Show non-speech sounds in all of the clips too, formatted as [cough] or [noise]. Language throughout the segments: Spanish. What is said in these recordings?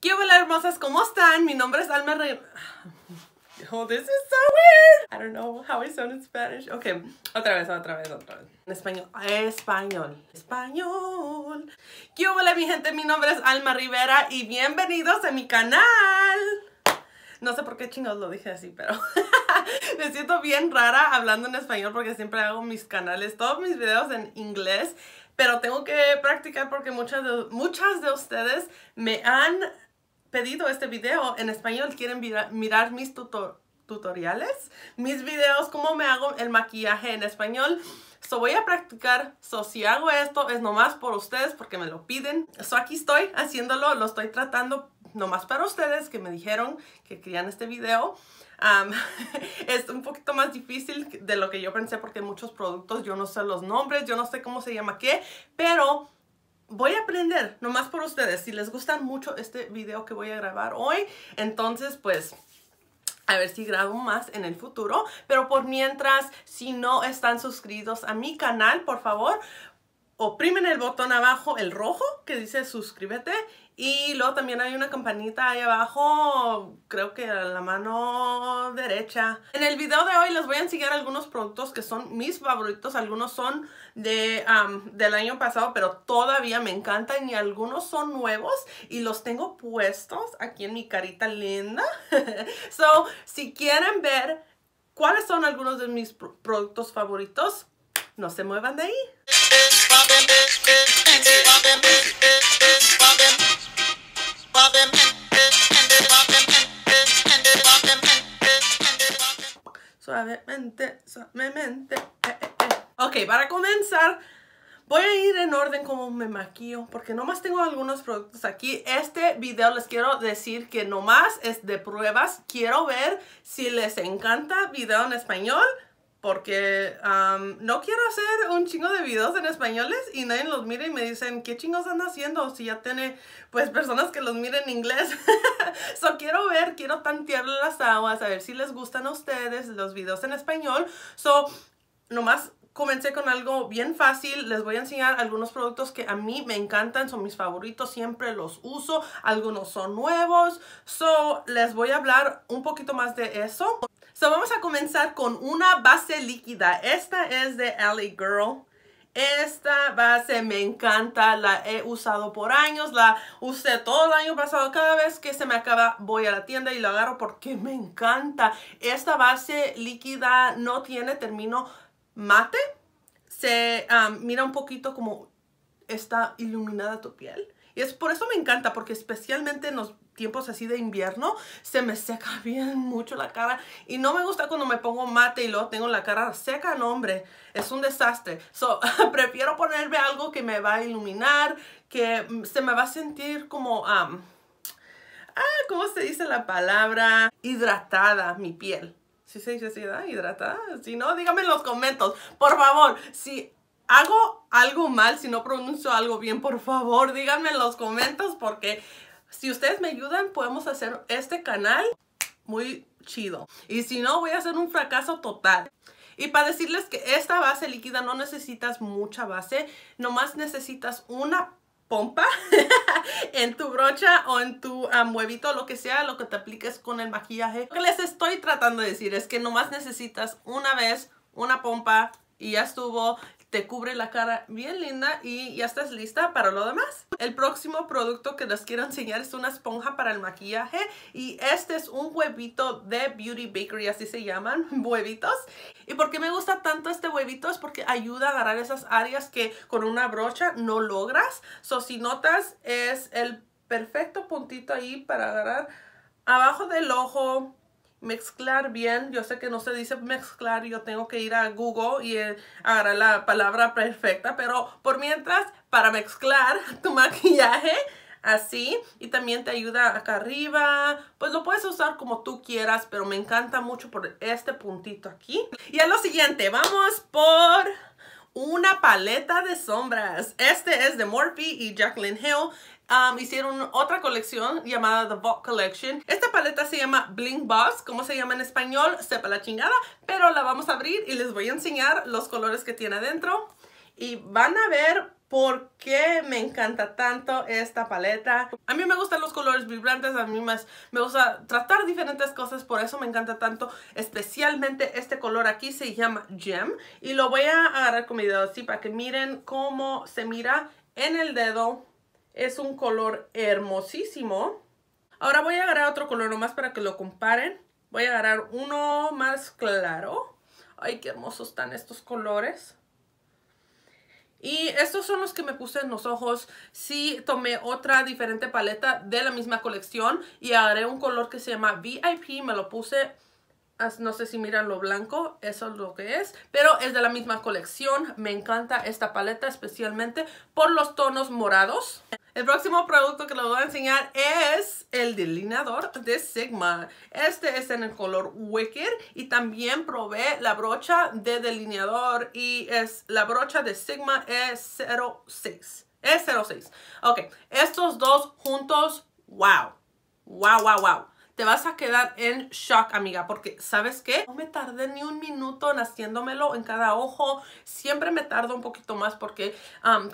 ¿Qué hola hermosas? ¿Cómo están? Mi nombre es Alma Rivera... [sighs] Oh, this is so weird. I don't know how I sound in Spanish. Ok, otra vez, otra vez, otra vez. En español. Español. Español. ¿Qué hola mi gente? Mi nombre es Alma Rivera y bienvenidos a mi canal. No sé por qué chingados lo dije así, pero [laughs] me siento bien rara hablando en español porque siempre hago mis canales, todos mis videos en inglés pero tengo que practicar porque muchas muchas de ustedes me han pedido este video en español, quieren mirar mis tutoriales, mis videos, cómo me hago el maquillaje en español. So voy a practicar, so si hago esto es nomás por ustedes porque me lo piden. So aquí estoy haciéndolo, lo estoy tratando nomás para ustedes que me dijeron que querían este video. [laughs] es un poquito más difícil de lo que yo pensé porque muchos productos yo no sé los nombres, yo no sé cómo se llama qué, pero voy a aprender, nomás por ustedes. Si les gusta mucho este video que voy a grabar hoy, entonces pues a ver si grabo más en el futuro. Pero por mientras, si no están suscritos a mi canal, por favor, oprimen el botón abajo, el rojo, que dice suscríbete. Y luego también hay una campanita ahí abajo, creo que a la mano derecha. En el video de hoy les voy a enseñar algunos productos que son mis favoritos. Algunos son de, del año pasado, pero todavía me encantan. Y algunos son nuevos y los tengo puestos aquí en mi carita linda. [laughs] so, si quieren ver cuáles son algunos de mis productos favoritos, no se muevan de ahí. Suavemente, suavemente. Eh, eh, eh, Ok, para comenzar, Voy a ir en orden como me maquillo, porque nomás tengo algunos productos aquí. Este video les quiero decir que nomás es de pruebas. Quiero ver si les encanta video en español porque no quiero hacer un chingo de videos en españoles y nadie los mira y me dicen, ¿qué chingos están haciendo? Si ya tiene, pues, personas que los miren en inglés. [laughs] so, quiero ver, quiero tantear las aguas, a ver si les gustan a ustedes los videos en español. So, nomás comencé con algo bien fácil. Les voy a enseñar algunos productos que a mí me encantan, son mis favoritos, siempre los uso. Algunos son nuevos. So, les voy a hablar un poquito más de eso. So vamos a comenzar con una base líquida. Esta es de ally Girl. Esta base me encanta, la he usado por años, la usé todo el año pasado. Cada vez que se me acaba voy a la tienda y la agarro porque me encanta. Esta base líquida no tiene término mate. Se mira un poquito como está iluminada tu piel. Y es por eso me encanta, porque especialmente en los tiempos así de invierno, se me seca [laughs] bien mucho la cara. Y no me gusta cuando me pongo mate y luego tengo la cara seca, no hombre, es un desastre. So, [laughs] prefiero ponerme algo que me va a iluminar, que mm, se me va a sentir como... Um, ah, ¿cómo se dice la palabra? Hidratada mi piel. ¿Sí se dice así, ¿verdad? Hidratada. Si no, díganme en los comentarios, por favor, si hago algo mal, si no pronuncio algo bien, por favor, díganme en los comentarios porque si ustedes me ayudan, podemos hacer este canal muy chido. Y si no, voy a hacer un fracaso total. Y para decirles que esta base líquida no necesitas mucha base, nomás necesitas una pompa [laughs] en tu brocha o en tu lo que sea, lo que te apliques con el maquillaje. Lo que les estoy tratando de decir es que nomás necesitas una vez una pompa y ya estuvo te cubre la cara bien linda y ya estás lista para lo demás. El próximo producto que les quiero enseñar es una esponja para el maquillaje y este es un huevito de Beauty Bakery, así se llaman, [laughs] huevitos. ¿Y por qué me gusta tanto este huevito? Es porque ayuda a agarrar esas áreas que con una brocha no logras. So, si notas, es el perfecto puntito ahí para agarrar abajo del ojo, mezclar bien. Yo sé que no se dice mezclar, yo tengo que ir a Google y eh, agarrar la palabra perfecta, pero por mientras, para mezclar [laughs] tu maquillaje así y también te ayuda acá arriba pues lo puedes usar como tú quieras pero me encanta mucho por este puntito aquí y a lo siguiente vamos por paleta de sombras. Este es de Morphe y Jacqueline Hill. Um, hicieron otra colección llamada The Vault Collection. Esta paleta se llama Blink Box, como se llama en español, sepa la chingada, pero la vamos a abrir y les voy a enseñar los colores que tiene adentro. Y van a ver ¿Por qué me encanta tanto esta paleta? A mí me gustan los colores vibrantes, a mí me gusta tratar diferentes cosas, por eso me encanta tanto, especialmente este color aquí se llama Gem y lo voy a agarrar con mi dedo así para que miren cómo se mira en el dedo. Es un color hermosísimo. Ahora voy a agarrar otro color nomás para que lo comparen. Voy a agarrar uno más claro. Ay, qué hermosos están estos colores. Y estos son los que me puse en los ojos. Sí tomé otra diferente paleta de la misma colección y haré un color que se llama VIP. Me lo puse no sé si miran lo blanco, eso es lo que es, pero es de la misma colección. Me encanta esta paleta especialmente por los tonos morados. El próximo producto que les voy a enseñar es el delineador de Sigma. Este es en el color Wicked y también probé la brocha de delineador y es la brocha de Sigma es 06. Es 06. Ok, estos dos juntos, wow, wow, wow, wow te vas a quedar en shock, amiga, porque ¿sabes qué? No me tardé ni un minuto en haciéndomelo en cada ojo. Siempre me tardo un poquito más porque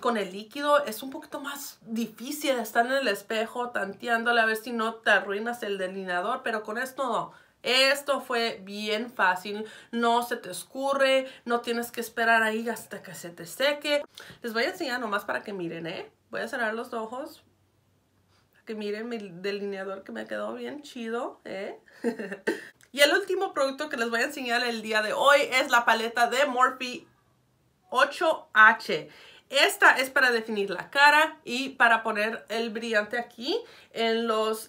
con el líquido es un poquito más difícil estar en el espejo tanteándole a ver si no te arruinas el delineador, pero con esto no. Esto fue bien fácil, no se te escurre, no tienes que esperar ahí hasta que se te seque. Les voy a enseñar nomás para que miren, ¿eh? Voy a cerrar los ojos que miren mi delineador que me quedó bien chido, ¿eh? [laughs] y el último producto que les voy a enseñar el día de hoy es la paleta de Morphe 8H. Esta es para definir la cara y para poner el brillante aquí en los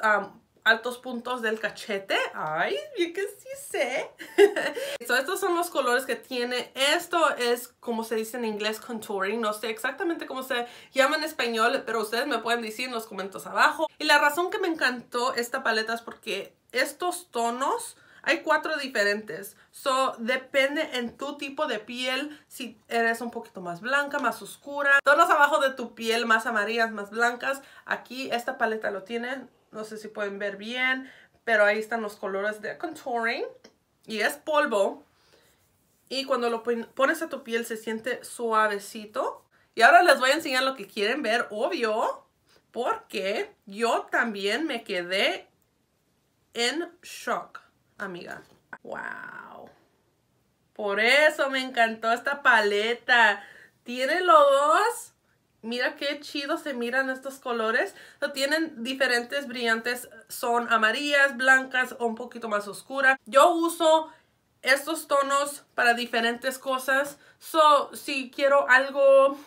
altos puntos del cachete. Ay, bien que sí sé. [laughs] estos son los colores que tiene. Esto es como se dice en inglés contouring. No sé exactamente cómo se llama en español, pero ustedes me pueden decir en los comentarios abajo. Y la razón que me encantó esta paleta es porque estos tonos hay cuatro diferentes. So, depende en tu tipo de piel, si eres un poquito más blanca, más oscura, tonos abajo de tu piel, más amarillas, más blancas. Aquí esta paleta lo tienen no sé si pueden ver bien, pero ahí están los colores de contouring. Y es polvo. Y cuando lo pones a tu piel se siente suavecito. Y ahora les voy a enseñar lo que quieren ver, obvio. Porque yo también me quedé en shock, amiga. ¡Wow! Por eso me encantó esta paleta. Tiene los dos Mira qué chido se miran estos colores. tienen diferentes brillantes. Son amarillas, blancas o un poquito más oscuras. Yo uso estos tonos para diferentes cosas. So, si quiero algo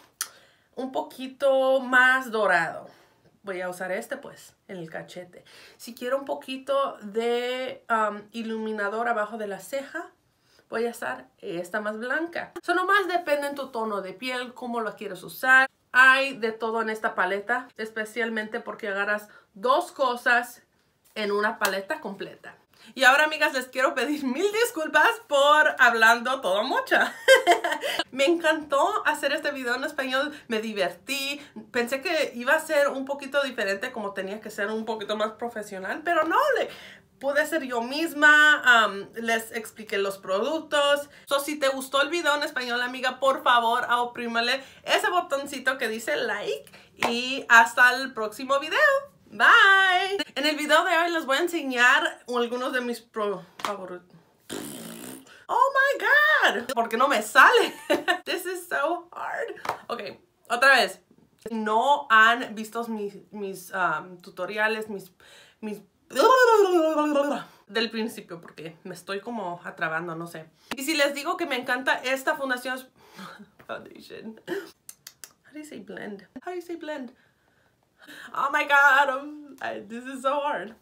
un poquito más dorado, voy a usar este pues en el cachete. Si quiero un poquito de um, iluminador abajo de la ceja, voy a usar esta más blanca. Solo más depende en tu tono de piel, cómo lo quieres usar. Hay de todo en esta paleta, especialmente porque agarras dos cosas en una paleta completa. Y ahora, amigas, les quiero pedir mil disculpas por hablando todo mucha. [laughs] me encantó hacer este video en español, me divertí. Pensé que iba a ser un poquito diferente, como tenía que ser un poquito más profesional, pero no, le, pude ser yo misma, les expliqué los productos. So, si te gustó el video en español, amiga, por favor, oprímale ese botoncito que dice like y hasta el próximo video. Bye. En el video de hoy les voy a enseñar algunos de mis pro Oh my God. ¿Por no me sale? [laughs] This is so hard. Ok, otra vez. No han visto mis, tutoriales, mis, mis del principio porque me estoy como atrabando, no sé. Y si les digo que me encanta esta fundación... [laughs] Foundation. How do you say blend? How do you say blend? Oh my god, um, this is so hard.